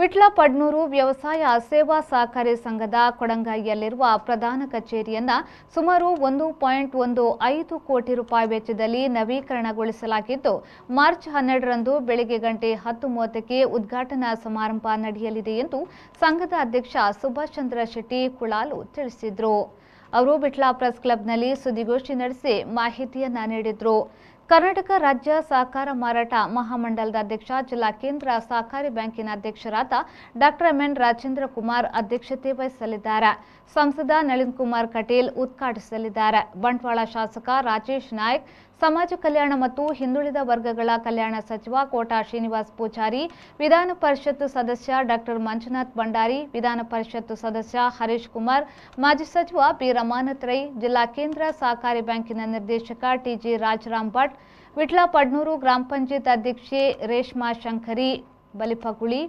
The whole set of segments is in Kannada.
ವಿಟ್ಲ ಪಡ್ನೂರು ವ್ಯವಸಾಯ ಸೇವಾ ಸಹಕಾರಿ ಸಂಘದ ಕೊಡಂಗಾಯಿಯಲ್ಲಿರುವ ಪ್ರಧಾನ ಕಚೇರಿಯನ್ನು ಸುಮಾರು ಒಂದು ಪಾಯಿಂಟ್ ಒಂದು ಐದು ಕೋಟಿ ರೂಪಾಯಿ ವೆಚ್ಚದಲ್ಲಿ ನವೀಕರಣಗೊಳಿಸಲಾಗಿದ್ದು ಮಾರ್ಚ್ ಹನ್ನೆರಡರಂದು ಬೆಳಗ್ಗೆ ಗಂಟೆ ಹತ್ತು ಮೂವತ್ತಕ್ಕೆ ಉದ್ಘಾಟನಾ ಸಮಾರಂಭ ನಡೆಯಲಿದೆ ಎಂದು ಸಂಘದ ಅಧ್ಯಕ್ಷ ಸುಭಾಷ್ ಚಂದ್ರ ಶೆಟ್ಟಿ ಕುಳಾಲು ತಿಳಿಸಿದರು ಅವರು ಬಿಟ್ಲಾ ಪ್ರೆಸ್ ಕ್ಲಬ್ನಲ್ಲಿ ಸುದ್ದಿಗೋಷ್ಠಿ ನಡೆಸಿ ಮಾಹಿತಿಯನ್ನ ನೀಡಿದರು ಕರ್ನಾಟಕ ರಾಜ್ಯ ಸಹಕಾರ ಮಾರಾಟ ಮಹಾಮಂಡಲದ ಅಧ್ಯಕ್ಷ ಜಿಲ್ಲಾ ಕೇಂದ್ರ ಸಹಕಾರಿ ಬ್ಯಾಂಕಿನ ಅಧ್ಯಕ್ಷರಾದ doctor M N Rajendra Kumar ಅಧ್ಯಕ್ಷತೆ ವಹಿಸಲಿದ್ದಾರೆ ಸಂಸದ ನಳಿನ್ ಕುಮಾರ್ ಕಟೀಲ್ ಉದ್ಘಾಟಿಸಲಿದ್ದಾರೆ ಬಂಟ್ವಾಳ ಶಾಸಕ ರಾಜೇಶ್ ನಾಯಕ್ ಸಮಾಜ ಕಲ್ಯಾಣ ಮತ್ತು ಹಿಂದುಳಿದ ವರ್ಗಗಳ ಕಲ್ಯಾಣ ಸಚಿವ ಕೋಟಾ ಶ್ರೀನಿವಾಸ್ ಪೂಜಾರಿ ವಿಧಾನ ಪರಿಷತ್ ಸದಸ್ಯ ಡಾಕ್ಟರ್ ಮಂಜುನಾಥ್ ಭಂಡಾರಿ ವಿಧಾನ ಪರಿಷತ್ ಸದಸ್ಯ ಹರೀಶ್ ಕುಮಾರ್ ಮಾಜಿ ಸಚಿವ ಪಿ ರಮಾನತ್ ರೈ ಜಿಲ್ಲಾ ಕೇಂದ್ರ ಸಹಕಾರಿ ಬ್ಯಾಂಕಿನ ನಿರ್ದೇಶಕ ಟಿಜಿ ರಾಜರಾಮ್ ಭಟ್ ವಿಟ್ಲ ಪಡ್ನೂರು ಗ್ರಾಮ ಪಂಚಾಯತ್ ಅಧ್ಯಕ್ಷೆ ರೇಷ್ಮಾ ಶಂಕರಿ ಬಲಿಪಗುಳಿ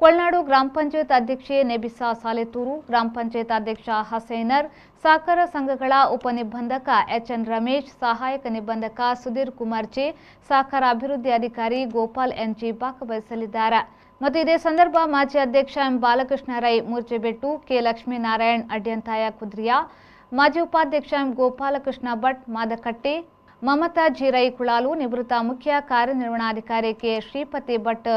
ಕೊಳ್ನಾಡು ಗ್ರಾಮ ಪಂಚಾಯತ್ ಅಧ್ಯಕ್ಷೆ ನೆಬಿಸಾ ಸಾಲೆತೂರು ಗ್ರಾಮ ಪಂಚಾಯತ್ ಅಧ್ಯಕ್ಷ ಹಸೇನರ್ ಸಹಕಾರ ಸಂಘಗಳ ಉಪನಿಬಂಧಕ ಎಚ್ಎನ್ ರಮೇಶ್ ಸಹಾಯಕ ನಿಬಂಧಕ ಸುಧೀರ್ ಕುಮಾರ್ ಜೆ ಸಹಕಾರ ಅಭಿವೃದ್ಧಿ ಅಧಿಕಾರಿ ಗೋಪಾಲ್ ಎನ್ ಜಿ ಭಾಗವಹಿಸಲಿದ್ದಾರೆ ಮತ್ತು ಇದೇ ಸಂದರ್ಭ ಮಾಜಿ ಅಧ್ಯಕ್ಷ ಎಂ ಬಾಲಕೃಷ್ಣ ರೈ ಮೂರ್ಜೆಬೆಟ್ಟು ಕೆ ಲಕ್ಷ್ಮೀನಾರಾಯಣ್ ಅಡ್ಯಂತಾಯ ಕುದ್ರಿಯಾ ಮಾಜಿ ಉಪಾಧ್ಯಕ್ಷ ಎಂ ಗೋಪಾಲಕೃಷ್ಣ ಭಟ್ ಮಾದಕಟ್ಟೆ ಮಮತಾ ಜಿರೈ ಕುಳಾಲು ನಿವೃತ್ತ ಮುಖ್ಯ ಕಾರ್ಯನಿರ್ವಹಣಾಧಿಕಾರಿ ಕೆ ಶ್ರೀಪತಿ ಭಟ್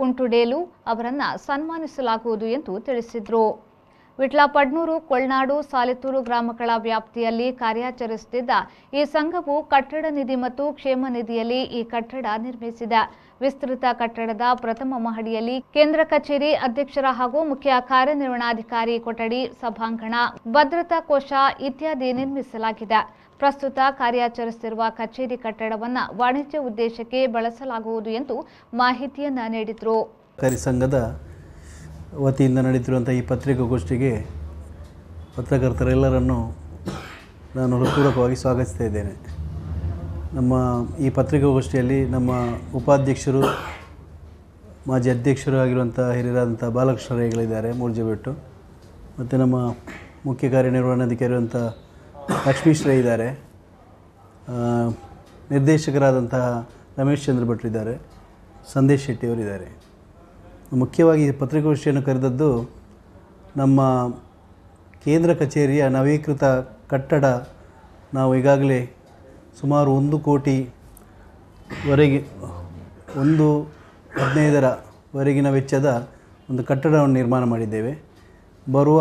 ಕುಂಟುಡೇಲು ಅವರನ್ನು ಸನ್ಮಾನಿಸಲಾಗುವುದು ಎಂದು ತಿಳಿಸಿದರು ವಿಟ್ಲ ಪಡ್ನೂರು ಕೊಳ್ನಾಡು ಸಾಲಿತೂರು ಗ್ರಾಮಗಳ ವ್ಯಾಪ್ತಿಯಲ್ಲಿ ಕಾರ್ಯಾಚರಿಸುತ್ತಿದ್ದ ಈ ಸಂಘವು ಕಟ್ಟಡ ನಿಧಿ ಮತ್ತು ಕ್ಷೇಮ ನಿಧಿಯಲ್ಲಿ ಈ ಕಟ್ಟಡ ನಿರ್ಮಿಸಿದೆ ವಿಸ್ತೃತ ಕಟ್ಟಡದ ಪ್ರಥಮ ಮಹಡಿಯಲ್ಲಿ ಕೇಂದ್ರ ಕಚೇರಿ ಅಧ್ಯಕ್ಷರ ಹಾಗೂ ಮುಖ್ಯ ಕಾರ್ಯನಿರ್ವಹಣಾಧಿಕಾರಿ ಕೊಠಡಿ ಸಭಾಂಗಣ ಭದ್ರತಾ ಕೋಶ ಇತ್ಯಾದಿ ನಿರ್ಮಿಸಲಾಗಿದೆ ಪ್ರಸ್ತುತ ಕಾರ್ಯಾಚರಿಸುತ್ತಿರುವ ಕಚೇರಿ ಕಟ್ಟಡವನ್ನು ವಾಣಿಜ್ಯ ಉದ್ದೇಶಕ್ಕೆ ಬಳಸಲಾಗುವುದು ಎಂದು ಮಾಹಿತಿಯನ್ನ ನೀಡಿದರು ವತಿಯಿಂದ ನಡೀತಿರುವಂಥ ಈ ಪತ್ರಿಕಾಗೋಷ್ಠಿಗೆ ಪತ್ರಕರ್ತರೆಲ್ಲರನ್ನು ನಾನು ಹೃತ್ಪೂರ್ವಕವಾಗಿ ಸ್ವಾಗತಿಸ್ತಾ ಇದ್ದೇನೆ ನಮ್ಮ ಈ ಪತ್ರಿಕಾಗೋಷ್ಠಿಯಲ್ಲಿ ನಮ್ಮ ಉಪಾಧ್ಯಕ್ಷರು ಮಾಜಿ ಅಧ್ಯಕ್ಷರು ಆಗಿರುವಂಥ ಹಿರಿಯರಾದಂಥ ಬಾಲಕೃಷ್ಣ ರೈಗಳಿದ್ದಾರೆ ಮೂರ್ಜೆಬೆಟ್ಟು ಮತ್ತು ನಮ್ಮ ಮುಖ್ಯ ಕಾರ್ಯನಿರ್ವಹಣಾಧಿಕಾರಿರುವಂಥ ಲಕ್ಷ್ಮೀಶ್ ರೈ ಇದ್ದಾರೆ ನಿರ್ದೇಶಕರಾದಂತಹ ರಮೇಶ್ ಚಂದ್ರ ಭಟ್ರು ಇದ್ದಾರೆ ಸಂದೇಶ್ ಶೆಟ್ಟಿಯವರಿದ್ದಾರೆ ಮುಖ್ಯವಾಗಿ ಪತ್ರಿಕೋಷ್ಠಿಯನ್ನು ಕರೆದದ್ದು ನಮ್ಮ ಕೇಂದ್ರ ಕಚೇರಿಯ ನವೀಕೃತ ಕಟ್ಟಡ ನಾವು ಈಗಾಗಲೇ ಸುಮಾರು ಒಂದು ವರೆಗೆ ಒಂದು ಹದಿನೈದರವರೆಗಿನ ವೆಚ್ಚದ ಒಂದು ಕಟ್ಟಡವನ್ನು ನಿರ್ಮಾಣ ಮಾಡಿದ್ದೇವೆ ಬರುವ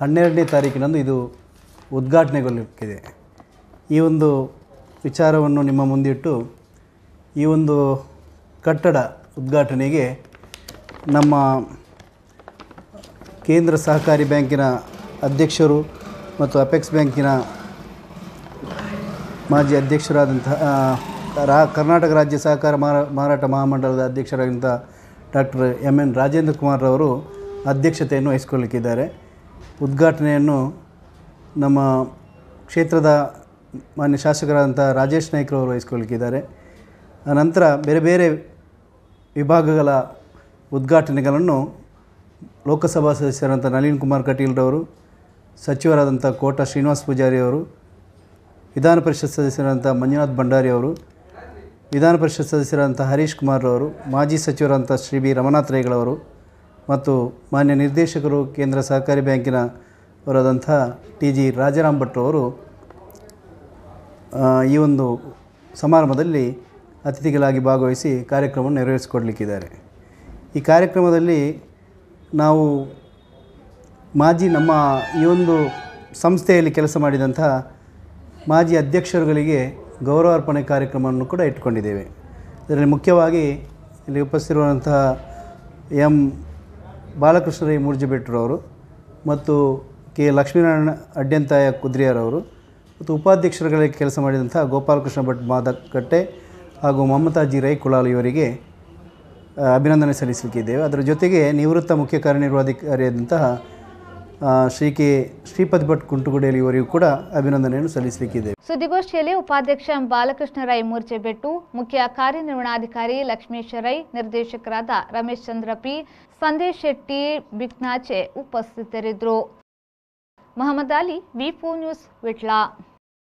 ಹನ್ನೆರಡನೇ ತಾರೀಕಿನಂದು ಇದು ಉದ್ಘಾಟನೆಗೊಳ್ಳುತ್ತಿದೆ ಈ ಒಂದು ವಿಚಾರವನ್ನು ನಿಮ್ಮ ಮುಂದಿಟ್ಟು ಈ ಒಂದು ಕಟ್ಟಡ ಉದ್ಘಾಟನೆಗೆ ನಮ್ಮ ಕೇಂದ್ರ ಸಹಕಾರಿ ಬ್ಯಾಂಕಿನ ಅಧ್ಯಕ್ಷರು ಮತ್ತು ಅಪೆಕ್ಸ್ ಬ್ಯಾಂಕಿನ ಮಾಜಿ ಅಧ್ಯಕ್ಷರಾದಂಥ ರಾ ಕರ್ನಾಟಕ ರಾಜ್ಯ ಸಹಕಾರ ಮಾರಾಟ ಮಹಾಮಂಡಲದ ಅಧ್ಯಕ್ಷರಾದಂಥ doctor M N Rajendra Kumar ಅವರು ಅಧ್ಯಕ್ಷತೆಯನ್ನು ವಹಿಸಿಕೊಳ್ಳಲಿಕ್ಕಿದ್ದಾರೆ ಉದ್ಘಾಟನೆಯನ್ನು ನಮ್ಮ ಕ್ಷೇತ್ರದ ಮಾನ್ಯ ಶಾಸಕರಾದಂಥ ರಾಜೇಶ್ ನಾಯ್ಕರವರು ಆ ನಂತರ ಬೇರೆ ಬೇರೆ ವಿಭಾಗಗಳ ಉದ್ಘಾಟನೆಗಳನ್ನು ಲೋಕಸಭಾ ಸದಸ್ಯರಂಥ ನಳಿನ್ ಕುಮಾರ್ ಕಟೀಲ್ರವರು ಸಚಿವರಾದಂಥ ಕೋಟಾ ಶ್ರೀನಿವಾಸ ಪೂಜಾರಿ ಅವರು ವಿಧಾನ ಪರಿಷತ್ ಸದಸ್ಯರಾದಂಥ ಮಂಜುನಾಥ್ ಭಂಡಾರಿ ಅವರು ವಿಧಾನ ಪರಿಷತ್ ಸದಸ್ಯರಾದಂಥ ಹರೀಶ್ ಕುಮಾರ್ರವರು ಮಾಜಿ ಸಚಿವರಾದಂಥ ಶ್ರೀ ಬಿ ರಮನಾಥ್ ರೈಗಳವರು ಮತ್ತು ಮಾನ್ಯ ನಿರ್ದೇಶಕರು ಕೇಂದ್ರ ಸಹಕಾರಿ ಬ್ಯಾಂಕಿನ ಅವರಾದಂಥ ಟಿ ಜಿ ರಾಜಾರಾಮ್ ಭಟ್ರವರು ಈ ಒಂದು ಸಮಾರಂಭದಲ್ಲಿ ಅತಿಥಿಗಳಾಗಿ ಭಾಗವಹಿಸಿ ಕಾರ್ಯಕ್ರಮವನ್ನು ನೆರವೇರಿಸಿಕೊಡ್ಲಿಕ್ಕಿದ್ದಾರೆ ಈ ಕಾರ್ಯಕ್ರಮದಲ್ಲಿ ನಾವು ಮಾಜಿ ನಮ್ಮ ಈ ಒಂದು ಸಂಸ್ಥೆಯಲ್ಲಿ ಕೆಲಸ ಮಾಡಿದಂಥ ಮಾಜಿ ಅಧ್ಯಕ್ಷರುಗಳಿಗೆ ಗೌರವಾರ್ಪಣೆ ಕಾರ್ಯಕ್ರಮವನ್ನು ಕೂಡ ಇಟ್ಕೊಂಡಿದ್ದೇವೆ ಇದರಲ್ಲಿ ಮುಖ್ಯವಾಗಿ ಇಲ್ಲಿ ಉಪಸ್ಥಿರುವಂತಹ ಎಂ ಬಾಲಕೃಷ್ಣರಾಯ್ ಮೂರ್ಜಿಬೆಟ್ರವರು ಮತ್ತು ಕೆ ಲಕ್ಷ್ಮೀನಾರಾಯಣ ಅಡ್ಯಂತಾಯ ಕುದ್ರಿಯರವರು ಮತ್ತು ಉಪಾಧ್ಯಕ್ಷರುಗಳಿಗೆ ಕೆಲಸ ಮಾಡಿದಂಥ ಗೋಪಾಲಕೃಷ್ಣ ಭಟ್ ಮಾದಕಟ್ಟೆ ಹಾಗೂ ಮಮತಾಜಿ ರೈ ಕುಲಾಲ್ ಇವರಿಗೆ ಅಭಿನಂದನೆ ಸಲ್ಲಿಸಲಿಕ್ಕಿದ್ದೇವೆ ಅದರ ಜೊತೆಗೆ ನಿವೃತ್ತ ಮುಖ್ಯ ಕಾರ್ಯನಿರ್ವಾಧಿಕಾರಿಯಾದಂತಹ ಶ್ರೀ ಕೆ ಶ್ರೀಪದ್ ಭಟ್ ಇವರಿಗೂ ಕೂಡ ಅಭಿನಂದನೆಯನ್ನು ಸಲ್ಲಿಸಲಿಕ್ಕಿದೆ ಸುದ್ದಿಗೋಷ್ಠಿಯಲ್ಲಿ ಉಪಾಧ್ಯಕ್ಷ ಬಾಲಕೃಷ್ಣ ರೈ ಮೂರ್ಚೆಬೆಟ್ಟು ಬೆಟ್ಟು ಮುಖ್ಯ ಕಾರ್ಯನಿರ್ವಹಣಾಧಿಕಾರಿ ಲಕ್ಷ್ಮೇಶ್ವರ ರೈ ನಿರ್ದೇಶಕರಾದ ರಮೇಶ್ ಚಂದ್ರ ಪಿ ಸಂದೇಶ್ ಶೆಟ್ಟಿ ಬಿಕ್ನಾಚೆ ಉಪಸ್ಥಿತರಿದ್ದರು ಮೊಹಮ್ಮದ್ ಅಲಿ ವಿಪೋ ನ್ಯೂಸ್ ವಿಟ್ಲಾ